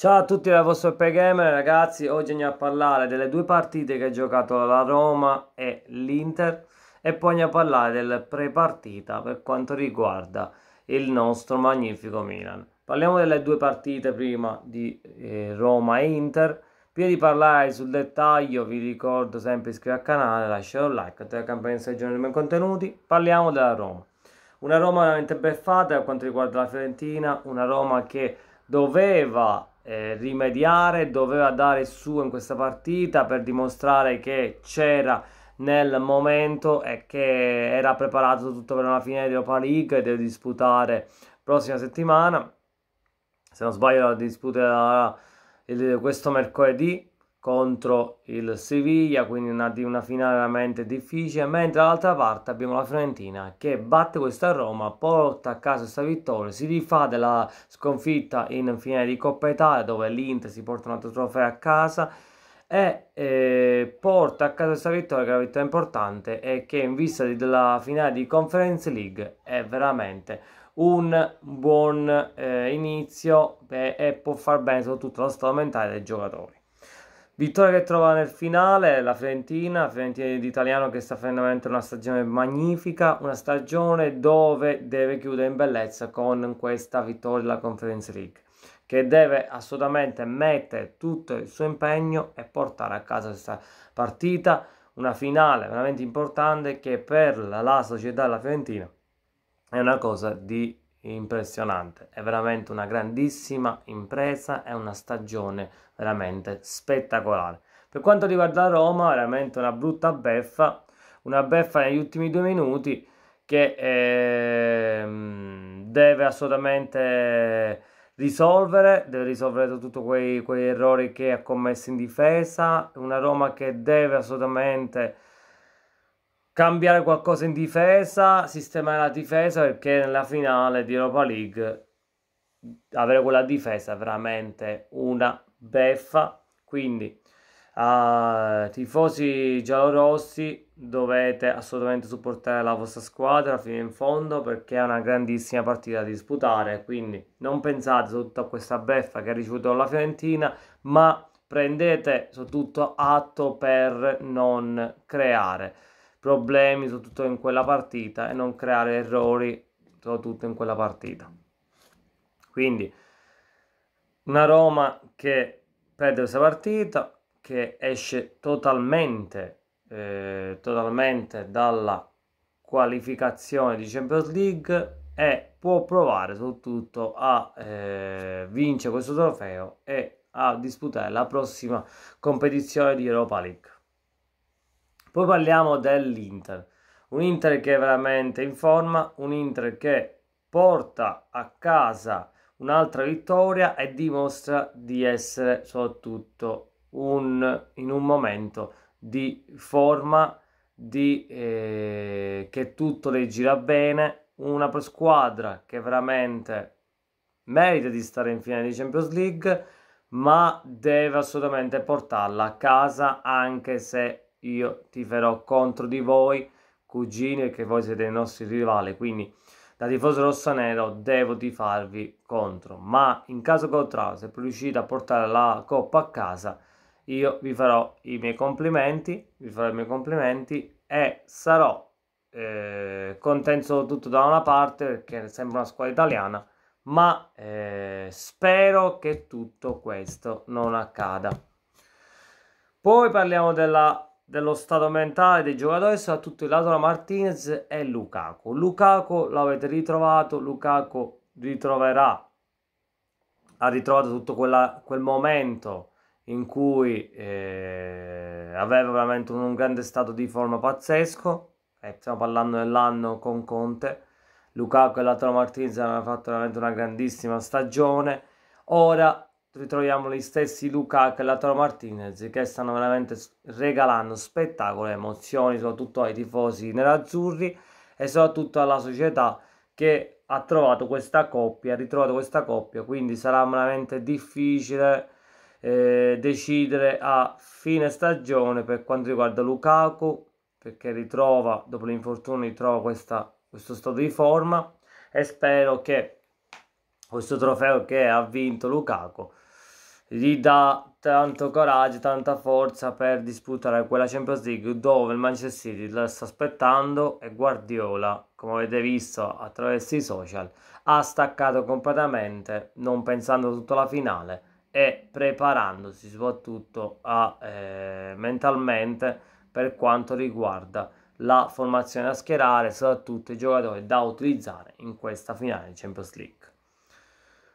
Ciao a tutti dal vostro Gamer ragazzi, oggi andiamo a parlare delle due partite che ha giocato la Roma e l'Inter e poi andiamo a parlare del pre-partita per quanto riguarda il nostro magnifico Milan. Parliamo delle due partite prima di eh, Roma e Inter. Prima di parlare sul dettaglio vi ricordo sempre iscrivervi al canale, lasciate un like, attivate la campanella se i miei contenuti. Parliamo della Roma. Una Roma veramente beffata per quanto riguarda la Fiorentina, una Roma che doveva eh, rimediare, doveva dare il suo in questa partita per dimostrare che c'era nel momento e che era preparato tutto per una finale di Europa League e deve disputare prossima settimana. Se non sbaglio la disputa questo mercoledì contro il Siviglia, quindi una, una finale veramente difficile, mentre dall'altra parte abbiamo la Fiorentina che batte questa Roma, porta a casa questa vittoria, si rifà della sconfitta in finale di Coppa Italia dove l'Inter si porta un altro trofeo a casa e eh, porta a casa questa vittoria che è una vittoria importante e che in vista della finale di Conference League è veramente un buon eh, inizio e, e può far bene soprattutto allo stato mentale dei giocatori. Vittoria che trova nel finale la Fiorentina, la Fiorentina di Italiano che sta facendo veramente una stagione magnifica, una stagione dove deve chiudere in bellezza con questa vittoria della Conference League, che deve assolutamente mettere tutto il suo impegno e portare a casa questa partita, una finale veramente importante che per la società della Fiorentina è una cosa di impressionante, è veramente una grandissima impresa, è una stagione veramente spettacolare. Per quanto riguarda la Roma, veramente una brutta beffa, una beffa negli ultimi due minuti che eh, deve assolutamente risolvere, deve risolvere tutti quei, quegli errori che ha commesso in difesa, una Roma che deve assolutamente cambiare qualcosa in difesa, sistemare la difesa perché nella finale di Europa League avere quella difesa è veramente una beffa. Quindi, uh, tifosi giallorossi, dovete assolutamente supportare la vostra squadra fino in fondo perché è una grandissima partita da disputare. Quindi, non pensate soprattutto a questa beffa che ha ricevuto la Fiorentina, ma prendete soprattutto atto per non creare problemi soprattutto in quella partita e non creare errori soprattutto in quella partita. Quindi una Roma che perde questa partita, che esce totalmente, eh, totalmente dalla qualificazione di Champions League e può provare soprattutto a eh, vincere questo trofeo e a disputare la prossima competizione di Europa League. Poi parliamo dell'Inter, un Inter che è veramente in forma, un Inter che porta a casa un'altra vittoria e dimostra di essere soprattutto un, in un momento di forma, di, eh, che tutto le gira bene, una squadra che veramente merita di stare in finale di Champions League, ma deve assolutamente portarla a casa anche se io tiferò contro di voi, cugini, perché voi siete i nostri rivali, quindi da tifoso rossonero devo tifarvi contro, ma in caso contrario, se riuscite a portare la coppa a casa, io vi farò i miei complimenti, vi farò i miei complimenti e sarò eh, contento tutto da una parte perché sembra una squadra italiana, ma eh, spero che tutto questo non accada. Poi parliamo della dello stato mentale dei giocatori, soprattutto il lato da Martinez e Lukaku. Lukaku l'avete ritrovato, Lukaku ritroverà, ha ritrovato tutto quella, quel momento in cui eh, aveva veramente un, un, grande stato di forma pazzesco, eh, stiamo parlando dell'anno con Conte, Lukaku e Lautaro Martinez hanno fatto veramente una grandissima stagione, ora ritroviamo gli stessi Lukaku e Lautaro Martinez che stanno veramente regalando spettacolo e emozioni soprattutto ai tifosi nerazzurri e soprattutto alla società che ha trovato questa coppia, ha ritrovato questa coppia, quindi sarà veramente difficile eh, decidere a fine stagione per quanto riguarda Lukaku perché ritrova dopo l'infortunio ritrova questa, questo stato di forma e spero che questo trofeo che ha vinto Lukaku gli dà tanto coraggio, tanta forza per disputare quella Champions League dove il Manchester City la sta aspettando e Guardiola, come avete visto attraverso i social, ha staccato completamente, non pensando tutta la finale e preparandosi soprattutto a, eh, mentalmente per quanto riguarda la formazione da schierare, soprattutto i giocatori da utilizzare in questa finale di Champions League.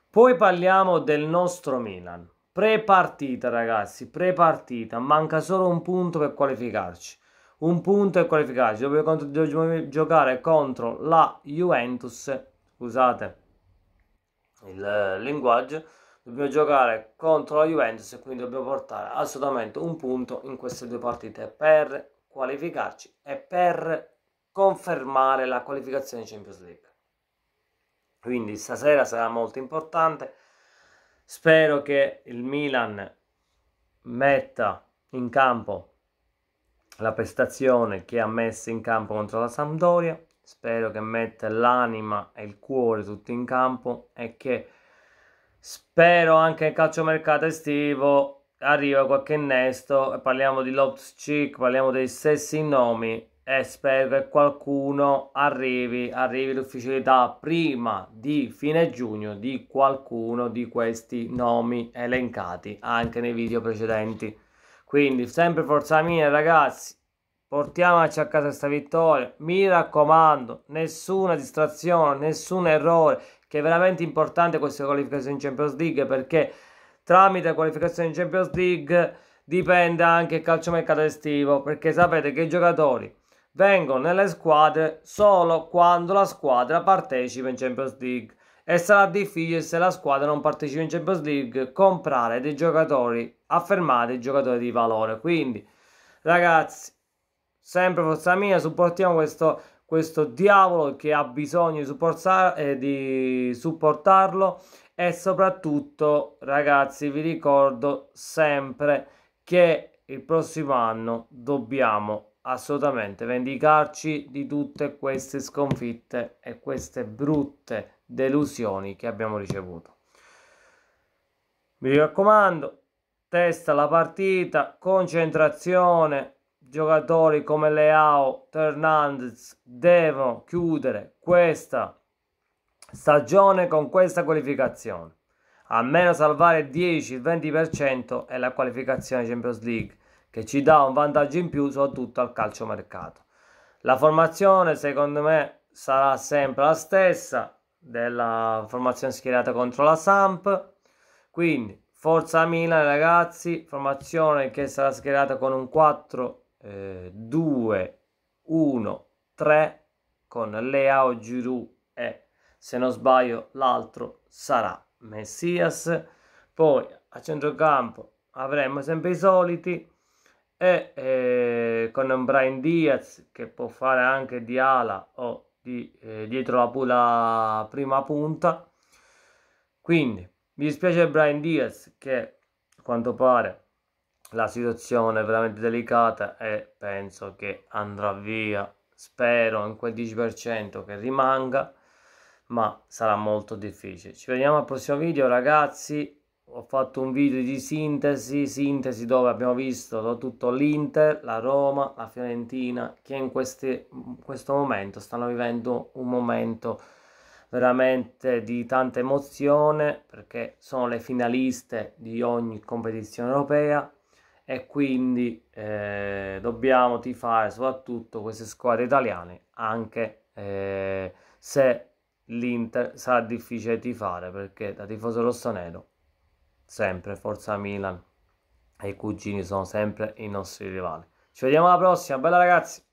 Poi parliamo del nostro Milan. Pre-partita, ragazzi, pre-partita. Manca solo un punto per qualificarci. Un punto per qualificarci. Dobbiamo, dobbiamo giocare contro la Juventus. Scusate il eh, linguaggio. Dobbiamo giocare contro la Juventus e quindi dobbiamo portare assolutamente un punto in queste due partite per qualificarci e per confermare la qualificazione in Champions League. Quindi stasera sarà molto importante Spero che il Milan metta in campo la prestazione che ha messo in campo contro la Sampdoria. Spero che metta l'anima e il cuore tutto in campo e che spero anche nel calciomercato estivo arriva qualche innesto parliamo di Loftus Cheek, parliamo dei stessi nomi e eh, spero che qualcuno arrivi, arrivi l'ufficialità prima di fine giugno di qualcuno di questi nomi elencati anche nei video precedenti. Quindi sempre forza mia ragazzi, portiamoci a casa questa vittoria. Mi raccomando, nessuna distrazione, nessun errore, che è veramente importante questa qualificazione in Champions League perché tramite la qualificazione in Champions League dipende anche il calciomercato estivo perché sapete che i giocatori vengono nelle squadre solo quando la squadra partecipa in Champions League e sarà difficile se la squadra non partecipa in Champions League comprare dei giocatori affermati, giocatori di valore. Quindi ragazzi, sempre forza mia, supportiamo questo, questo diavolo che ha bisogno di, eh, di supportarlo e soprattutto ragazzi vi ricordo sempre che il prossimo anno dobbiamo assolutamente vendicarci di tutte queste sconfitte e queste brutte delusioni che abbiamo ricevuto. Mi raccomando, testa la partita, concentrazione, giocatori come Leao, Fernandez devono chiudere questa stagione con questa qualificazione. A meno salvare il 10-20% è la qualificazione Champions League che ci dà un vantaggio in più soprattutto al calciomercato. La formazione secondo me sarà sempre la stessa della formazione schierata contro la Samp, quindi forza Milan ragazzi, formazione che sarà schierata con un 4 eh, 2 1 3 con Leao Giroud e se non sbaglio l'altro sarà Messias. Poi a centrocampo avremo sempre i soliti e eh, con Brian Diaz che può fare anche di ala o di, eh, dietro la, la prima punta quindi mi dispiace Brian Diaz che a quanto pare la situazione è veramente delicata e penso che andrà via spero in quel 10% che rimanga ma sarà molto difficile ci vediamo al prossimo video ragazzi ho fatto un video di sintesi, sintesi dove abbiamo visto tutto l'Inter, la Roma, la Fiorentina, che in, questi, in questo momento stanno vivendo un momento veramente di tanta emozione perché sono le finaliste di ogni competizione europea e quindi eh, dobbiamo tifare soprattutto queste squadre italiane anche eh, se l'Inter sarà difficile tifare perché da tifoso rossonero sempre Forza Milan e i cugini sono sempre i nostri rivali. Ci vediamo alla prossima, bella ragazzi!